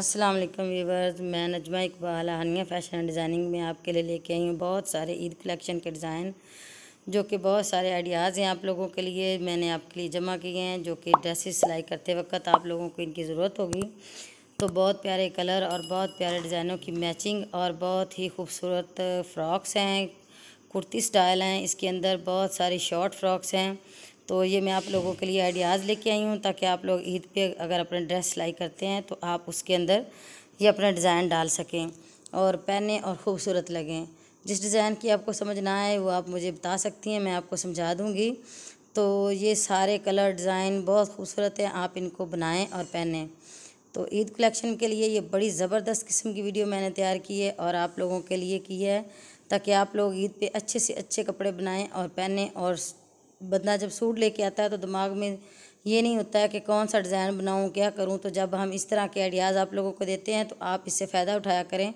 अस्सलाम वालेकुम व्यूवर्स मैं Najma Iqbal Haniya fashion and designing में आपके लिए लेके आई हूँ बहुत सारे ईद कलेक्शन के डिज़ाइन जो कि बहुत सारे आइडियाज़ हैं आप लोगों के लिए मैंने आपके लिए जमा किए हैं जो कि ड्रेसेस सिलाई करते वक्त आप लोगों को इनकी ज़रूरत होगी तो बहुत प्यारे कलर और बहुत प्यारे डिज़ाइनों की मैचिंग और बहुत ही खूबसूरत फ़्रॉक्स हैं कुर्ती स्टाइल हैं इसके अंदर बहुत सारी शॉर्ट फ़्रॉक्स हैं तो ये मैं आप लोगों के लिए आइडियाज़ लेके आई हूँ ताकि आप लोग ईद पे अगर अपना ड्रेस सिलाई करते हैं तो आप उसके अंदर ये अपना डिज़ाइन डाल सकें और पहने और ख़ूबसूरत लगें जिस डिज़ाइन की आपको समझ ना आए वो आप मुझे बता सकती हैं मैं आपको समझा दूँगी तो ये सारे कलर डिज़ाइन बहुत खूबसूरत हैं आप इनको बनाएँ और पहनें तो ईद कलेक्शन के लिए ये बड़ी ज़बरदस्त किस्म की वीडियो मैंने तैयार की है और आप लोगों के लिए की है ताकि आप लोग ईद पे अच्छे से अच्छे कपड़े बनाएं और पहनें और बंदा जब सूट लेके आता है तो दिमाग में ये नहीं होता है कि कौन सा डिज़ाइन बनाऊँ क्या करूँ तो जब हम इस तरह के आइडियाज़ आप लोगों को देते हैं तो आप इससे फ़ायदा उठाया करें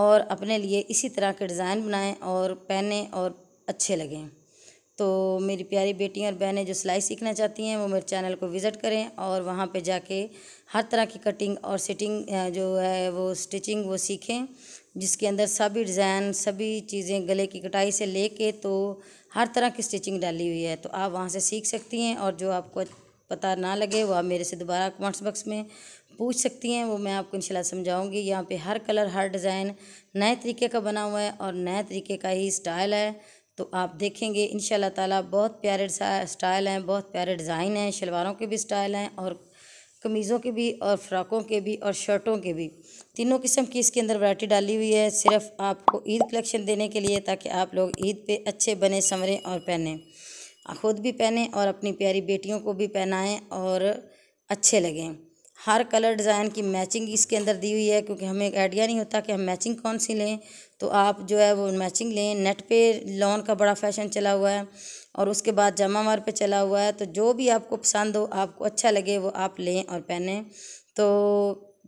और अपने लिए इसी तरह के डिज़ाइन बनाएं और पहने और अच्छे लगें तो मेरी प्यारी बेटियां और बहनें जो सिलाई सीखना चाहती हैं वो मेरे चैनल को विज़िट करें और वहाँ पे जाके हर तरह की कटिंग और सिटिंग जो है वो स्टिचिंग वो सीखें जिसके अंदर सभी डिज़ाइन सभी चीज़ें गले की कटाई से लेके तो हर तरह की स्टिचिंग डाली हुई है तो आप वहाँ से सीख सकती हैं और जो आपको पता ना लगे वो आप मेरे से दोबारा कमेंट्स बॉक्स में पूछ सकती हैं वो मैं आपको इंशाल्लाह समझाऊंगी यहाँ पे हर कलर हर डिज़ाइन नए तरीके का बना हुआ है और नए तरीके का ही स्टाइल है तो आप देखेंगे इन ताला बहुत प्यारे स्टाइल हैं बहुत प्यारे डिज़ाइन हैं शलवारों के भी स्टाइल हैं और कमीज़ों के भी और फ़्राकों के भी और शर्टों के भी तीनों किस्म की इसके अंदर वैरायटी डाली हुई है सिर्फ आपको ईद कलेक्शन देने के लिए ताकि आप लोग ईद पे अच्छे बने संवरें और पहने खुद भी पहने और अपनी प्यारी बेटियों को भी पहनाएं और अच्छे लगें हर कलर डिज़ाइन की मैचिंग इसके अंदर दी हुई है क्योंकि हमें एक आइडिया नहीं होता कि हम मैचिंग कौन सी लें तो आप जो है वो मैचिंग लें नेट पे लॉन का बड़ा फैशन चला हुआ है और उसके बाद जमावार पे चला हुआ है तो जो भी आपको पसंद हो आपको अच्छा लगे वो आप लें और पहने तो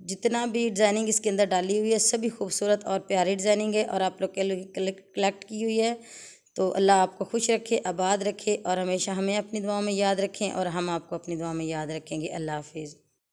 जितना भी डिज़ाइनिंग इसके अंदर डाली हुई है सभी खूबसूरत और प्यारी डिज़ाइनिंग है और आप लोग कलेक्ट की हुई है तो अल्लाह आपको खुश रखे आबाद रखे और हमेशा हमें अपनी दुआ में याद रखें और हम आपको अपनी दुआ में याद रखेंगे अल्लाह हाफिज़